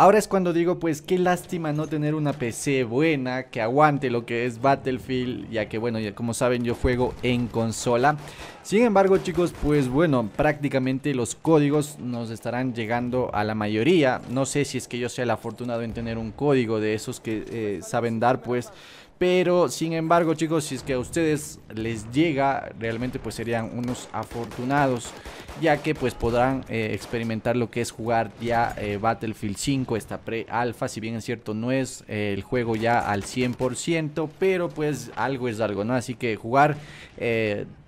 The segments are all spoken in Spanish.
Ahora es cuando digo, pues qué lástima no tener una PC buena que aguante lo que es Battlefield, ya que bueno, ya como saben yo juego en consola. Sin embargo chicos, pues bueno, prácticamente los códigos nos estarán llegando a la mayoría. No sé si es que yo sea el afortunado en tener un código de esos que eh, saben dar pues pero sin embargo chicos, si es que a ustedes les llega, realmente pues serían unos afortunados ya que pues podrán eh, experimentar lo que es jugar ya eh, Battlefield 5, esta pre-alfa, si bien es cierto no es eh, el juego ya al 100%, pero pues algo es algo, ¿no? Así que jugar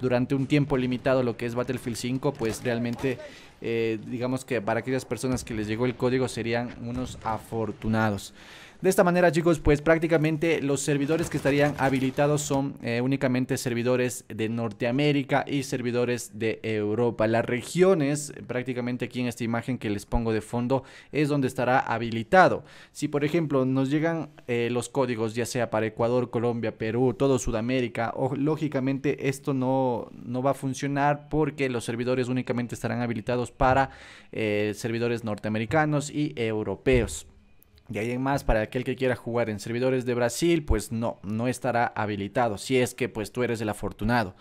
durante un tiempo limitado lo que es Battlefield 5, pues realmente... digamos que para aquellas personas que les llegó el código serían unos afortunados. De esta manera chicos, pues prácticamente los servidores que estarían habilitados son eh, únicamente servidores de Norteamérica y servidores de Europa. Las regiones, prácticamente aquí en esta imagen que les pongo de fondo, es donde estará habilitado. Si por ejemplo nos llegan eh, los códigos ya sea para Ecuador, Colombia, Perú, todo Sudamérica, lógicamente esto no, no va a funcionar porque los servidores únicamente estarán habilitados para eh, servidores norteamericanos y europeos. Y además más, para aquel que quiera jugar en servidores de Brasil, pues no, no estará habilitado, si es que pues tú eres el afortunado.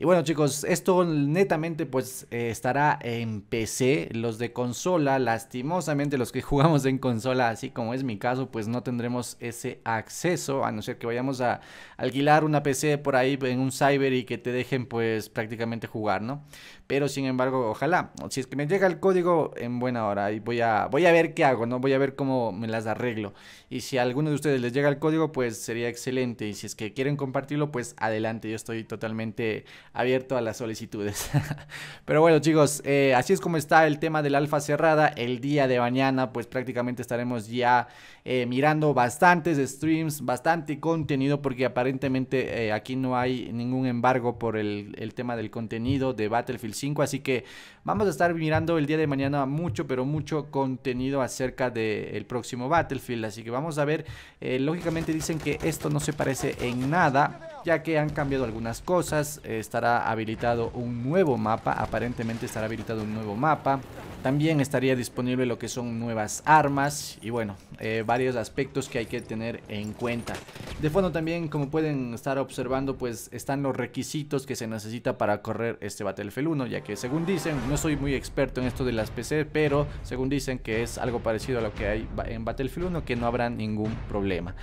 Y bueno chicos, esto netamente pues eh, estará en PC, los de consola, lastimosamente los que jugamos en consola, así como es mi caso, pues no tendremos ese acceso, a no ser que vayamos a alquilar una PC por ahí en un cyber y que te dejen pues prácticamente jugar, ¿no? Pero sin embargo, ojalá, si es que me llega el código en buena hora y voy a, voy a ver qué hago, ¿no? Voy a ver cómo me las arreglo. Y si a alguno de ustedes les llega el código, pues sería excelente. Y si es que quieren compartirlo, pues adelante, yo estoy totalmente abierto a las solicitudes. Pero bueno chicos, eh, así es como está el tema del alfa cerrada. El día de mañana pues prácticamente estaremos ya eh, mirando bastantes streams, bastante contenido porque aparentemente eh, aquí no hay ningún embargo por el, tema del contenido de Battlefield 5. Así que vamos a estar mirando el día de mañana mucho, pero mucho contenido acerca del próximo Battlefield. Así que vamos a ver. lógicamente dicen que esto no se parece en nada ya que han cambiado algunas cosas, eh, estará habilitado un nuevo mapa, aparentemente estará habilitado un nuevo mapa. También estaría disponible lo que son nuevas armas y bueno, eh, varios aspectos que hay que tener en cuenta. De fondo también, como pueden estar observando, pues están los requisitos que se necesita para correr este Battlefield 1, ya que según dicen, no soy muy experto en esto de las PC, pero según dicen que es algo parecido a lo que hay en Battlefield 1, que no habrá ningún problema.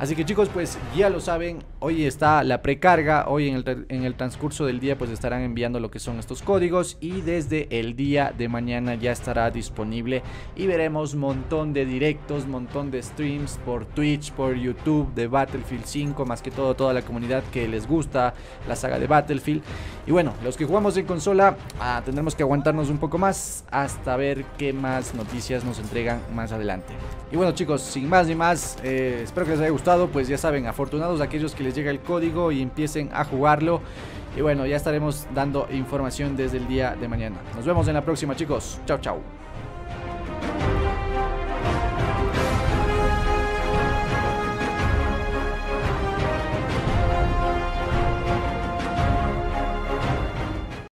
Así que chicos, pues ya lo saben, hoy está la precarga, hoy en el, en el transcurso del día pues estarán enviando lo que son estos códigos y desde el día de mañana ya estará disponible y veremos montón de directos, montón de streams por Twitch, por YouTube de Battlefield 5, más que todo toda la comunidad que les gusta la saga de Battlefield. Y bueno, los que jugamos en consola ah, tendremos que aguantarnos un poco más hasta ver qué más noticias nos entregan más adelante. Y bueno chicos, sin más ni más, eh, espero que les haya gustado, pues ya saben, afortunados aquellos que les llega el código y empiecen a jugarlo. Y bueno, ya estaremos dando información desde el día de mañana. Nos vemos en la próxima, chicos. Chao, chao.